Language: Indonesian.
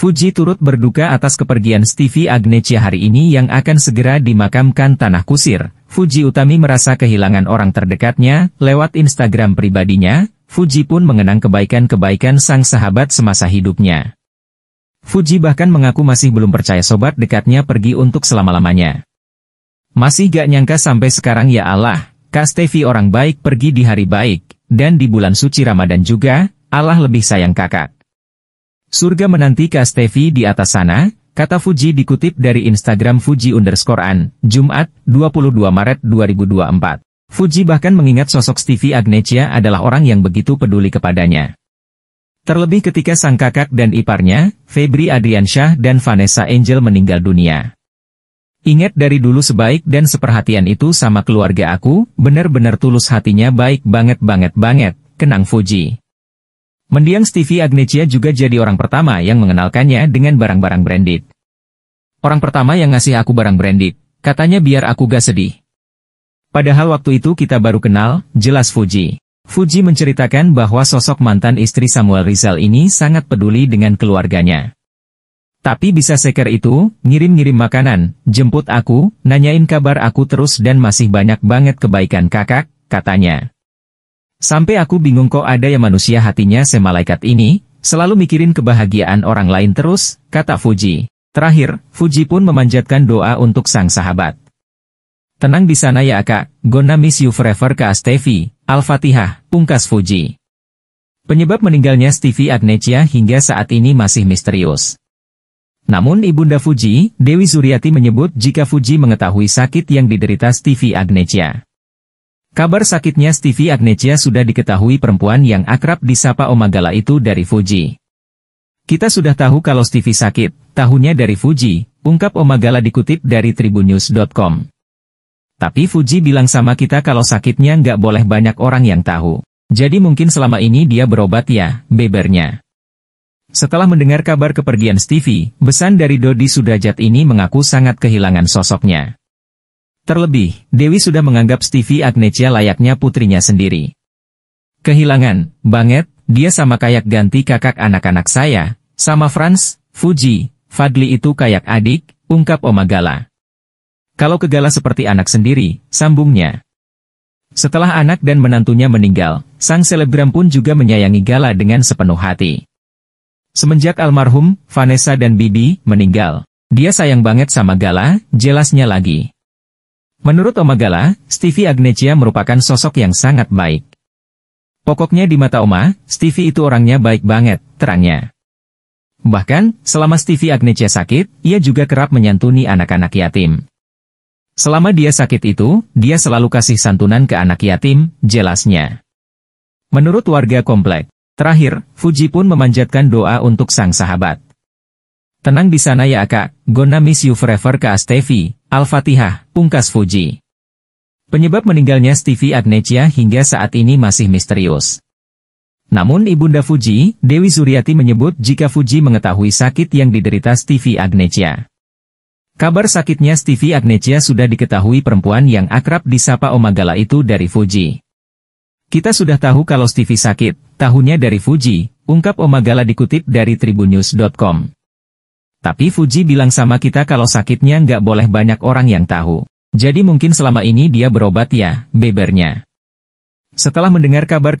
Fuji turut berduka atas kepergian Stevie Agnecia hari ini yang akan segera dimakamkan Tanah Kusir. Fuji Utami merasa kehilangan orang terdekatnya, lewat Instagram pribadinya, Fuji pun mengenang kebaikan-kebaikan sang sahabat semasa hidupnya. Fuji bahkan mengaku masih belum percaya sobat dekatnya pergi untuk selama-lamanya. Masih gak nyangka sampai sekarang ya Allah, Kak Stevie orang baik pergi di hari baik, dan di bulan suci Ramadan juga, Allah lebih sayang kakak. Surga menanti Kak Stevi di atas sana, kata Fuji dikutip dari Instagram Fuji underscore an, Jumat, 22 Maret 2024. Fuji bahkan mengingat sosok Stevie Agnesia adalah orang yang begitu peduli kepadanya. Terlebih ketika sang kakak dan iparnya, Febri Adriansyah dan Vanessa Angel meninggal dunia. Ingat dari dulu sebaik dan seperhatian itu sama keluarga aku, benar-benar tulus hatinya baik banget banget banget, kenang Fuji. Mendiang Stevie Agnesia juga jadi orang pertama yang mengenalkannya dengan barang-barang branded. Orang pertama yang ngasih aku barang branded, katanya biar aku gak sedih. Padahal waktu itu kita baru kenal, jelas Fuji. Fuji menceritakan bahwa sosok mantan istri Samuel Rizal ini sangat peduli dengan keluarganya. Tapi bisa seker itu, ngirim-ngirim makanan, jemput aku, nanyain kabar aku terus dan masih banyak banget kebaikan kakak, katanya. Sampai aku bingung kok ada yang manusia hatinya semalaikat ini, selalu mikirin kebahagiaan orang lain terus, kata Fuji. Terakhir, Fuji pun memanjatkan doa untuk sang sahabat. Tenang di sana ya kak, gonna miss you forever kak Stevie, Al-Fatihah, pungkas Fuji. Penyebab meninggalnya Stevie Agnesia hingga saat ini masih misterius. Namun Ibunda Fuji, Dewi Suryati menyebut jika Fuji mengetahui sakit yang diderita Stevie Agnesia. Kabar sakitnya Stevie Agnesia sudah diketahui perempuan yang akrab disapa Omagala itu dari Fuji. Kita sudah tahu kalau Stevie sakit, tahunya dari Fuji, ungkap Omagala dikutip dari tribunews.com. Tapi Fuji bilang sama kita kalau sakitnya nggak boleh banyak orang yang tahu. Jadi mungkin selama ini dia berobat ya, bebernya. Setelah mendengar kabar kepergian Stevie, besan dari Dodi Sudrajat ini mengaku sangat kehilangan sosoknya. Terlebih, Dewi sudah menganggap Stevie Agnesia layaknya putrinya sendiri. Kehilangan, banget, dia sama kayak ganti kakak anak-anak saya, sama Franz, Fuji, Fadli itu kayak adik, ungkap Oma Gala. Kalau kegala seperti anak sendiri, sambungnya. Setelah anak dan menantunya meninggal, sang selebgram pun juga menyayangi Gala dengan sepenuh hati. Semenjak almarhum, Vanessa dan Bibi, meninggal, dia sayang banget sama Gala, jelasnya lagi. Menurut Omagala, Stevie Agnesia merupakan sosok yang sangat baik. Pokoknya di mata Oma, Stevie itu orangnya baik banget, terangnya. Bahkan, selama Stevie Agnesia sakit, ia juga kerap menyantuni anak-anak yatim. Selama dia sakit itu, dia selalu kasih santunan ke anak yatim, jelasnya. Menurut warga komplek, terakhir, Fuji pun memanjatkan doa untuk sang sahabat. Tenang di sana ya kak, gonna miss you forever ke Stevie. Al-Fatihah, pungkas Fuji. Penyebab meninggalnya Stevie Agnesia hingga saat ini masih misterius. Namun Ibunda Fuji, Dewi Zuriati menyebut jika Fuji mengetahui sakit yang diderita Stevie Agnesia. Kabar sakitnya Stevie Agnesia sudah diketahui perempuan yang akrab disapa Omagala itu dari Fuji. Kita sudah tahu kalau Stevie sakit, tahunya dari Fuji, ungkap Omagala dikutip dari tribunnews.com. Tapi Fuji bilang sama kita kalau sakitnya nggak boleh banyak orang yang tahu. Jadi mungkin selama ini dia berobat ya, bebernya. Setelah mendengar kabar